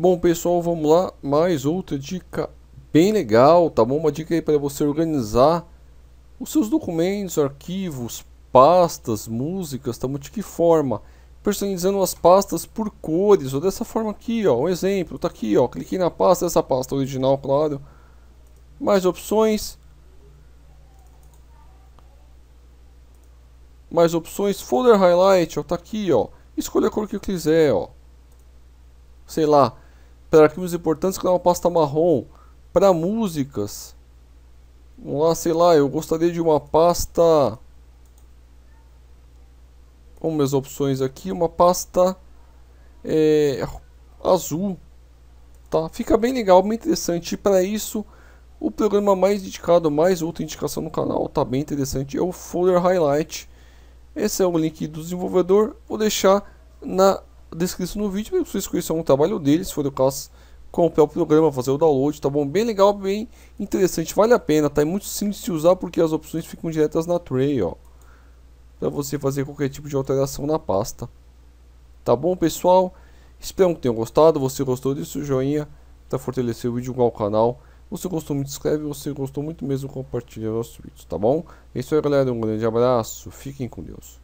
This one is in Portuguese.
Bom pessoal, vamos lá, mais outra dica bem legal, tá bom? Uma dica aí para você organizar os seus documentos, arquivos, pastas, músicas, tá bom? De que forma? Personalizando as pastas por cores, ou dessa forma aqui, ó, um exemplo, tá aqui, ó, cliquei na pasta, essa pasta original, claro. Mais opções. Mais opções, folder highlight, ó, tá aqui, ó. Escolha a cor que eu quiser, ó. Sei lá, para arquivos importantes criar é uma pasta marrom para músicas. Vamos lá, sei lá, eu gostaria de uma pasta. com minhas opções aqui, uma pasta é, azul. Tá? Fica bem legal, bem interessante. Para isso, o programa mais indicado, mais outra indicação no canal, tá bem interessante, é o Folder Highlight. Esse é o link do desenvolvedor, vou deixar na descrição no vídeo para vocês conhecerem o trabalho deles, se for o caso, comprar o programa, fazer o download, tá bom? Bem legal, bem interessante, vale a pena, tá? É muito simples de usar porque as opções ficam diretas na tray, ó. Para você fazer qualquer tipo de alteração na pasta. Tá bom, pessoal? Espero que tenham gostado, você gostou disso, joinha para fortalecer o vídeo igual o canal. Você gostou, muito, inscreve, você gostou muito mesmo, compartilha nossos vídeos, tá bom? É isso aí, galera, um grande abraço, fiquem com Deus.